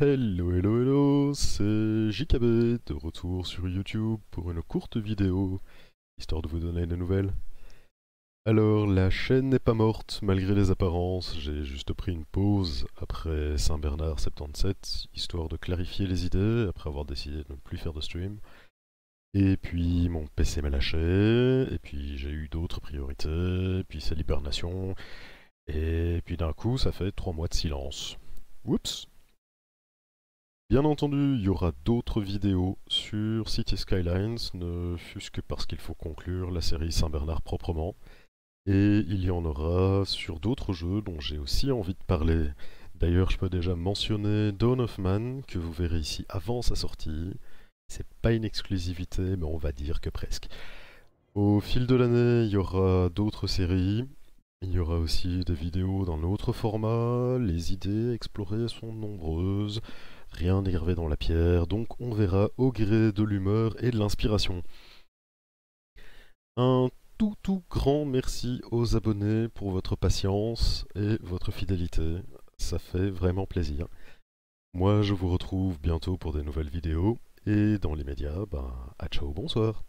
Hello, hello, hello, c'est JKB de retour sur YouTube pour une courte vidéo, histoire de vous donner des nouvelles. Alors, la chaîne n'est pas morte malgré les apparences, j'ai juste pris une pause après Saint-Bernard 77, histoire de clarifier les idées après avoir décidé de ne plus faire de stream. Et puis mon PC m'a lâché, et puis j'ai eu d'autres priorités, puis c'est l'hibernation, et puis d'un coup ça fait 3 mois de silence. Oups Bien entendu, il y aura d'autres vidéos sur City Skylines, ne fût-ce que parce qu'il faut conclure la série Saint-Bernard proprement. Et il y en aura sur d'autres jeux dont j'ai aussi envie de parler. D'ailleurs, je peux déjà mentionner Dawn of Man, que vous verrez ici avant sa sortie. C'est pas une exclusivité, mais on va dire que presque. Au fil de l'année, il y aura d'autres séries. Il y aura aussi des vidéos dans l'autre format. Les idées explorées sont nombreuses rien n'est dans la pierre, donc on verra au gré de l'humeur et de l'inspiration. Un tout tout grand merci aux abonnés pour votre patience et votre fidélité, ça fait vraiment plaisir. Moi je vous retrouve bientôt pour des nouvelles vidéos, et dans l'immédiat, ben, bah, à ciao, bonsoir